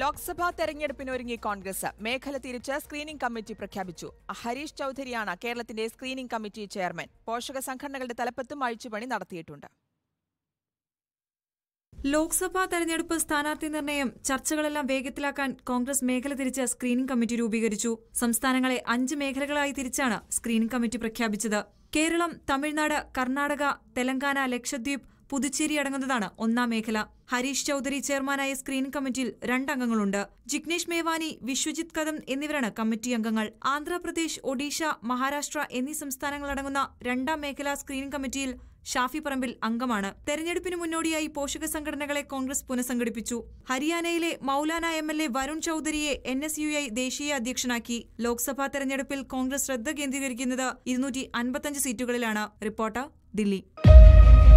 ലോക്സഭാ തെരഞ്ഞെടുപ്പിനൊരുങ്ങി കോൺഗ്രസ് മേഖല തിരിച്ച് screening committee പ്രഖ്യാപിച്ചു ഹരീഷ് ചൌധരിയാണ് കേരളത്തിന്റെ സ്ക്രീനിംഗ് കമ്മിറ്റി ചെയർമാൻ പോഷക സംഘടനകളുടെ തലപ്പത്തും അഴിച്ചുപണി നടത്തിയിട്ടുണ്ട് ലോക്സഭാ തെരഞ്ഞെടുപ്പ് സ്ഥാനാർത്ഥി നിർണയം ചർച്ചകളെല്ലാം വേഗത്തിലാക്കാൻ കോൺഗ്രസ് മേഖല തിരിച്ച് സ്ക്രീനിംഗ് കമ്മിറ്റി രൂപീകരിച്ചു സംസ്ഥാനങ്ങളെ അഞ്ച് മേഖലകളായി തിരിച്ചാണ് സ്ക്രീനിംഗ് കമ്മിറ്റി പ്രഖ്യാപിച്ചത് കേരളം തമിഴ്നാട് കർണാടക തെലങ്കാന ലക്ഷദ്വീപ് പുതുച്ചേരി അടങ്ങുന്നതാണ് ഒന്നാം മേഖല ഹരീഷ് ചൌധരി ചെയർമാനായ സ്ക്രീനിംഗ് കമ്മിറ്റിയിൽ രണ്ടംഗങ്ങളുണ്ട് ജിഗ്നേഷ് മേവാനി വിശ്വജിത് കദം എന്നിവരാണ് കമ്മിറ്റി അംഗങ്ങൾ ആന്ധ്രാപ്രദേശ് ഒഡീഷ മഹാരാഷ്ട്ര എന്നീ സംസ്ഥാനങ്ങളടങ്ങുന്ന രണ്ടാം മേഖല സ്ക്രീനിംഗ് കമ്മിറ്റിയിൽ ഷാഫി പറമ്പിൽ അംഗമാണ് തെരഞ്ഞെടുപ്പിന് മുന്നോടിയായി പോഷക സംഘടനകളെ കോൺഗ്രസ് പുനഃസംഘടിപ്പിച്ചു ഹരിയാനയിലെ Mulana M L A Varun ചൌധരിയെ എൻ എസ് യു ഐ ദേശീയ അധ്യക്ഷനാക്കി ലോക്സഭാ തെരഞ്ഞെടുപ്പിൽ കോൺഗ്രസ് ശ്രദ്ധ കേന്ദ്രീകരിക്കുന്നത് ഇരുന്നൂറ്റി അൻപത്തഞ്ച് സീറ്റുകളിലാണ് റിപ്പോർട്ടർ ദില്ലി